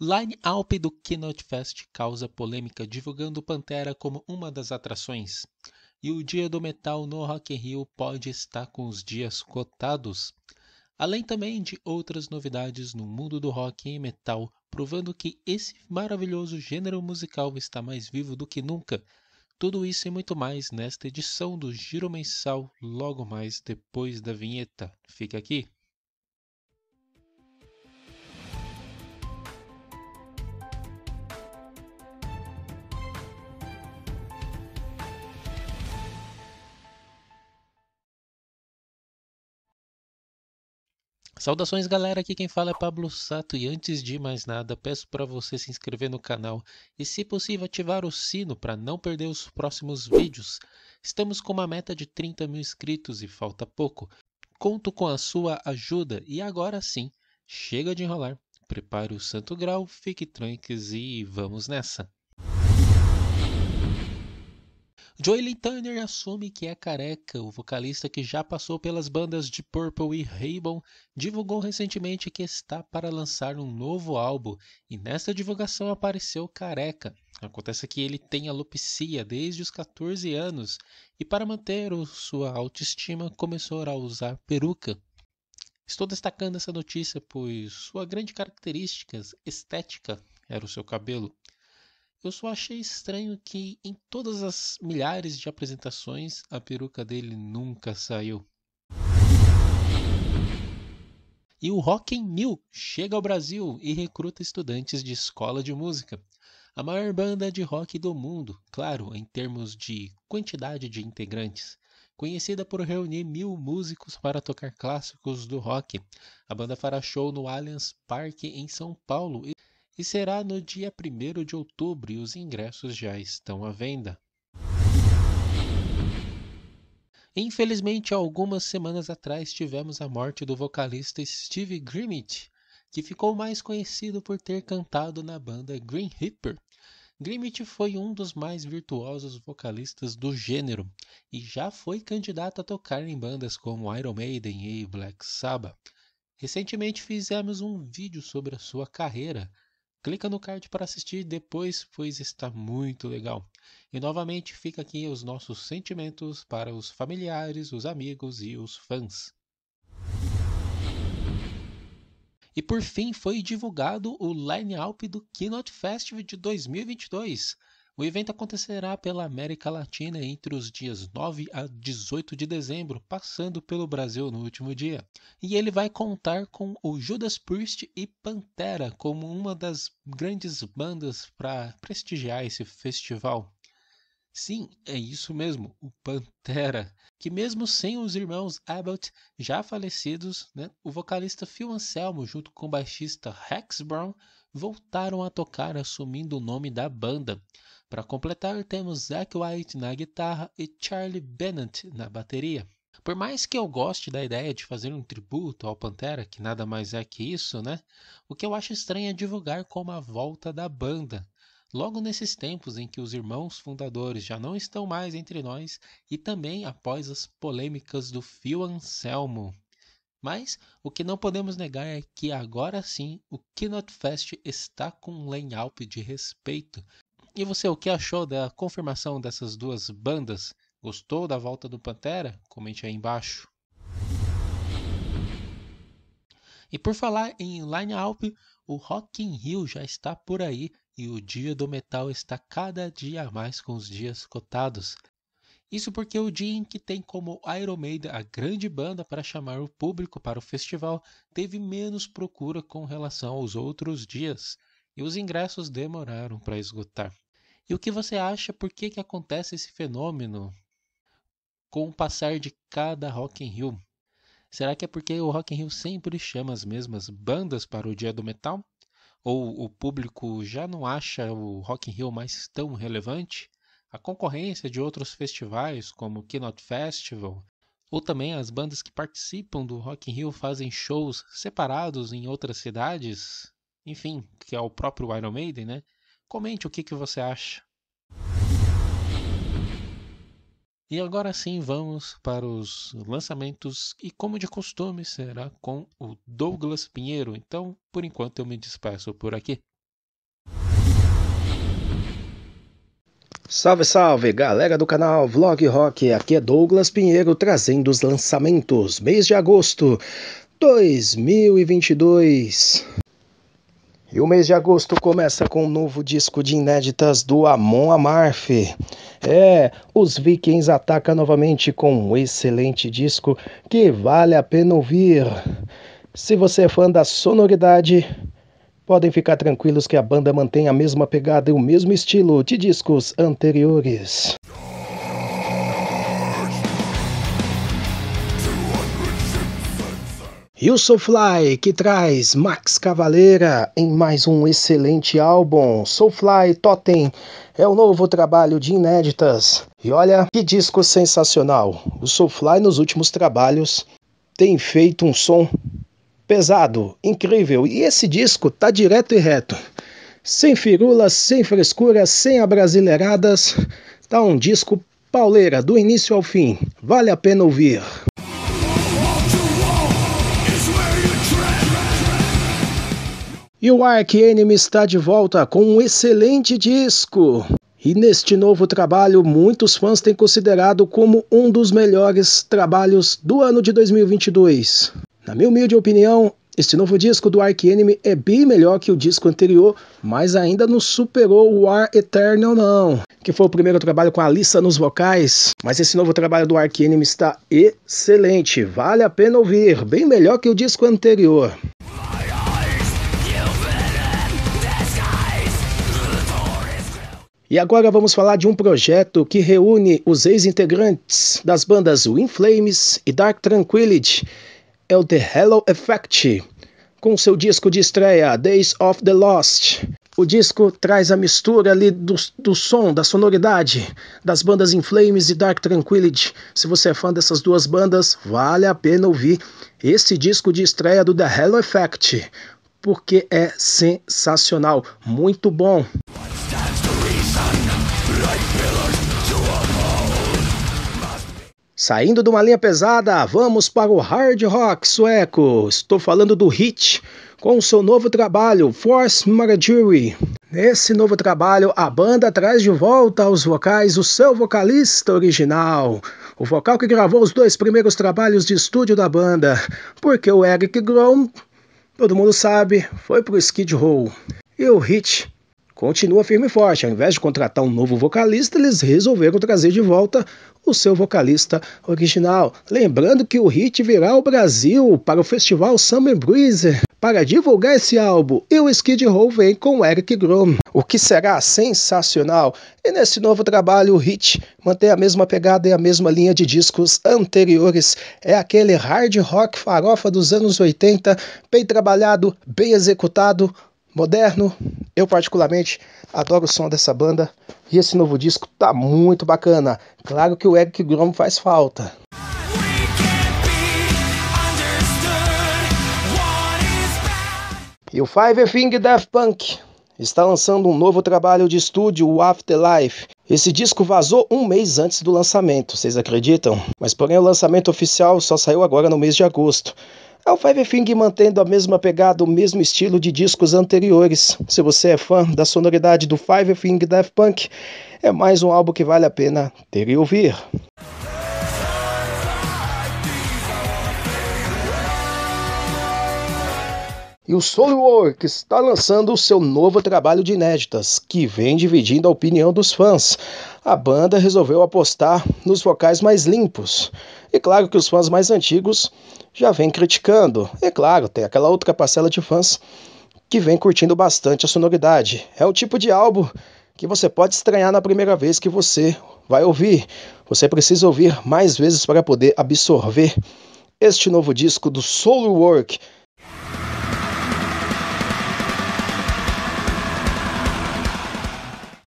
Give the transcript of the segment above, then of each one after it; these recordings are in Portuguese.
Line-up do Keynote Fest causa polêmica divulgando Pantera como uma das atrações. E o Dia do Metal no Rock in Rio pode estar com os dias cotados. Além também de outras novidades no mundo do rock e metal, provando que esse maravilhoso gênero musical está mais vivo do que nunca. Tudo isso e muito mais nesta edição do Giro Mensal, logo mais depois da vinheta. Fica aqui. Saudações galera, aqui quem fala é Pablo Sato e antes de mais nada, peço para você se inscrever no canal e se possível ativar o sino para não perder os próximos vídeos. Estamos com uma meta de 30 mil inscritos e falta pouco. Conto com a sua ajuda e agora sim, chega de enrolar, prepare o santo grau, fique tranques e vamos nessa! Joey Lee Turner assume que é careca. O vocalista que já passou pelas bandas de Purple e Raybon divulgou recentemente que está para lançar um novo álbum e nesta divulgação apareceu careca. Acontece que ele tem alopecia desde os 14 anos e para manter sua autoestima começou a usar peruca. Estou destacando essa notícia pois sua grande característica estética era o seu cabelo. Eu só achei estranho que em todas as milhares de apresentações a peruca dele nunca saiu. E o Rock in mil chega ao Brasil e recruta estudantes de escola de música. A maior banda de rock do mundo, claro, em termos de quantidade de integrantes conhecida por reunir mil músicos para tocar clássicos do rock. A banda fará show no Allianz Parque em São Paulo e será no dia 1 de outubro e os ingressos já estão à venda. Infelizmente, algumas semanas atrás tivemos a morte do vocalista Steve Grimmett, que ficou mais conhecido por ter cantado na banda Green Reaper. Grimmett foi um dos mais virtuosos vocalistas do gênero e já foi candidato a tocar em bandas como Iron Maiden e Black Sabbath. Recentemente fizemos um vídeo sobre a sua carreira clica no card para assistir depois, pois está muito legal. E novamente fica aqui os nossos sentimentos para os familiares, os amigos e os fãs. E por fim foi divulgado o line-up do Keynote Festival de 2022. O evento acontecerá pela América Latina entre os dias 9 a 18 de dezembro, passando pelo Brasil no último dia. E ele vai contar com o Judas Priest e Pantera como uma das grandes bandas para prestigiar esse festival. Sim, é isso mesmo, o Pantera, que mesmo sem os irmãos Abbott já falecidos, né, o vocalista Phil Anselmo junto com o baixista Rex Brown voltaram a tocar assumindo o nome da banda. Para completar, temos Zack White na guitarra e Charlie Bennett na bateria. Por mais que eu goste da ideia de fazer um tributo ao Pantera, que nada mais é que isso, né? O que eu acho estranho é divulgar como a volta da banda. Logo nesses tempos em que os irmãos fundadores já não estão mais entre nós e também após as polêmicas do Phil Anselmo. Mas o que não podemos negar é que agora sim o Keynote Fest está com um layout de respeito e você, o que achou da confirmação dessas duas bandas? Gostou da volta do Pantera? Comente aí embaixo. E por falar em line-up, o Rock in Rio já está por aí e o Dia do Metal está cada dia mais com os dias cotados. Isso porque é o dia em que tem como Iron Maiden a grande banda para chamar o público para o festival teve menos procura com relação aos outros dias e os ingressos demoraram para esgotar. E o que você acha por que, que acontece esse fenômeno com o passar de cada Rock in Rio? Será que é porque o Rock in Rio sempre chama as mesmas bandas para o Dia do Metal? Ou o público já não acha o Rock in Rio mais tão relevante? A concorrência de outros festivais, como o Keynote Festival, ou também as bandas que participam do Rock in Rio fazem shows separados em outras cidades, enfim, que é o próprio Iron Maiden, né? Comente o que, que você acha. E agora sim vamos para os lançamentos e como de costume será com o Douglas Pinheiro. Então, por enquanto eu me despeço por aqui. Salve, salve, galera do canal Vlog Rock. Aqui é Douglas Pinheiro trazendo os lançamentos mês de agosto 2022. E o mês de agosto começa com um novo disco de inéditas do Amon Amarth. É, os Vikings atacam novamente com um excelente disco que vale a pena ouvir. Se você é fã da sonoridade, podem ficar tranquilos que a banda mantém a mesma pegada e o mesmo estilo de discos anteriores. O sou que traz Max Cavaleira em mais um excelente álbum. Soulfly Totem é o novo trabalho de inéditas. E olha que disco sensacional. O Soulfly nos últimos trabalhos tem feito um som pesado, incrível. E esse disco tá direto e reto. Sem firulas, sem frescuras sem abrasileiradas. Tá um disco pauleira do início ao fim. Vale a pena ouvir. E o Ark Enemy está de volta com um excelente disco. E neste novo trabalho, muitos fãs têm considerado como um dos melhores trabalhos do ano de 2022. Na minha humilde opinião, este novo disco do Ark Enemy é bem melhor que o disco anterior, mas ainda não superou o War Eternal não, que foi o primeiro trabalho com a Alissa nos vocais. Mas esse novo trabalho do Ark Enemy está excelente, vale a pena ouvir, bem melhor que o disco anterior. E agora vamos falar de um projeto que reúne os ex-integrantes das bandas Win Flames e Dark Tranquility. É o The Hello Effect, com seu disco de estreia Days of the Lost. O disco traz a mistura ali do, do som, da sonoridade das bandas In Flames e Dark Tranquility. Se você é fã dessas duas bandas, vale a pena ouvir esse disco de estreia do The Hello Effect, porque é sensacional, muito bom. Saindo de uma linha pesada, vamos para o hard rock sueco. Estou falando do Hit com seu novo trabalho, Force Marjorie. Nesse novo trabalho, a banda traz de volta aos vocais o seu vocalista original, o vocal que gravou os dois primeiros trabalhos de estúdio da banda, porque o Eric Grom, todo mundo sabe, foi pro Skid Row. E o Hit continua firme e forte. Ao invés de contratar um novo vocalista, eles resolveram trazer de volta o seu vocalista original. Lembrando que o hit virá ao Brasil para o festival Summer Breeze. Para divulgar esse álbum, e o Skid Row vem com Eric Grom, o que será sensacional. E nesse novo trabalho, o Hit mantém a mesma pegada e a mesma linha de discos anteriores. É aquele hard rock farofa dos anos 80, bem trabalhado, bem executado, moderno. Eu particularmente adoro o som dessa banda e esse novo disco tá muito bacana. Claro que o Eric Grom faz falta. E o Five Finger Daft Punk está lançando um novo trabalho de estúdio, o Afterlife. Esse disco vazou um mês antes do lançamento, vocês acreditam? Mas porém o lançamento oficial só saiu agora no mês de agosto. É o Five Finger mantendo a mesma pegada, o mesmo estilo de discos anteriores. Se você é fã da sonoridade do Five Finger Death Punk, é mais um álbum que vale a pena ter e ouvir. E o Work está lançando o seu novo trabalho de inéditas, que vem dividindo a opinião dos fãs. A banda resolveu apostar nos vocais mais limpos. E é claro que os fãs mais antigos já vêm criticando. É claro, tem aquela outra parcela de fãs que vem curtindo bastante a sonoridade. É um tipo de álbum que você pode estranhar na primeira vez que você vai ouvir. Você precisa ouvir mais vezes para poder absorver este novo disco do Soulwork. Work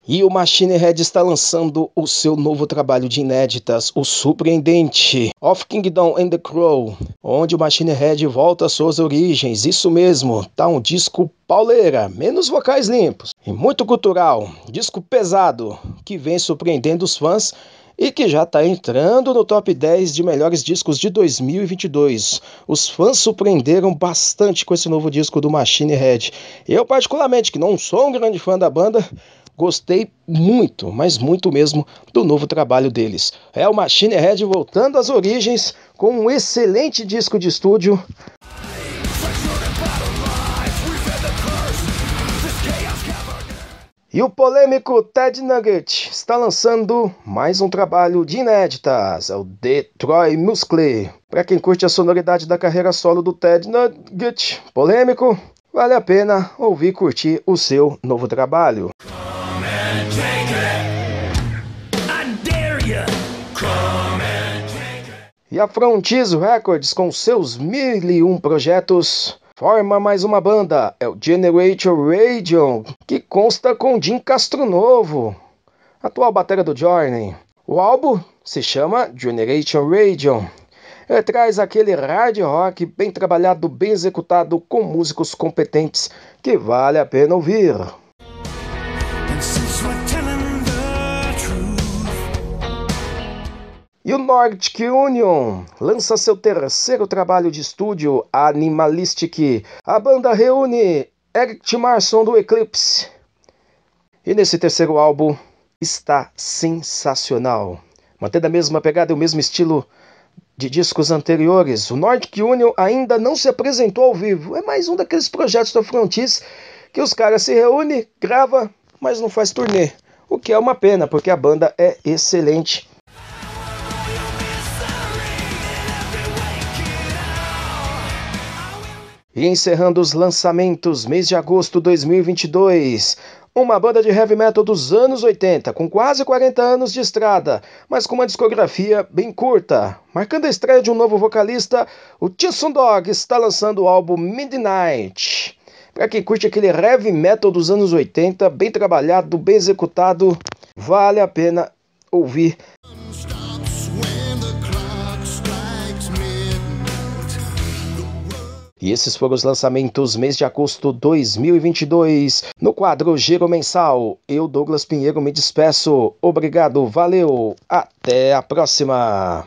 E o Machine Head está lançando o seu novo trabalho de inéditas, o surpreendente Of Kingdom and the Crow, onde o Machine Head volta às suas origens. Isso mesmo, tá um disco pauleira, menos vocais limpos e muito cultural, disco pesado que vem surpreendendo os fãs e que já está entrando no top 10 de melhores discos de 2022. Os fãs surpreenderam bastante com esse novo disco do Machine Head. Eu, particularmente, que não sou um grande fã da banda, Gostei muito, mas muito mesmo, do novo trabalho deles. É o Machine Head voltando às origens com um excelente disco de estúdio. E o polêmico Ted Nugget está lançando mais um trabalho de inéditas, é o Detroit Muscle. Para quem curte a sonoridade da carreira solo do Ted Nugget, polêmico, vale a pena ouvir e curtir o seu novo trabalho. E a Frontizo Records, com seus mil e um projetos, forma mais uma banda, é o Generation Radio, que consta com Jim Castro Novo, atual batera do Journey. O álbum se chama Generation Radio. Ele traz aquele hard rock bem trabalhado, bem executado, com músicos competentes, que vale a pena ouvir. E o Nordic Union lança seu terceiro trabalho de estúdio, Animalistic. A banda reúne Eric Timarson do Eclipse. E nesse terceiro álbum está sensacional. Mantendo a mesma pegada e o mesmo estilo de discos anteriores, o Nordic Union ainda não se apresentou ao vivo. É mais um daqueles projetos da Frontis que os caras se reúnem, grava, mas não faz turnê. O que é uma pena, porque a banda é excelente. E encerrando os lançamentos, mês de agosto de 2022, uma banda de heavy metal dos anos 80, com quase 40 anos de estrada, mas com uma discografia bem curta. Marcando a estreia de um novo vocalista, o Tilson Dog está lançando o álbum Midnight. Para quem curte aquele heavy metal dos anos 80, bem trabalhado, bem executado, vale a pena ouvir. E esses foram os lançamentos mês de agosto 2022. No quadro Giro Mensal, eu, Douglas Pinheiro, me despeço. Obrigado, valeu, até a próxima!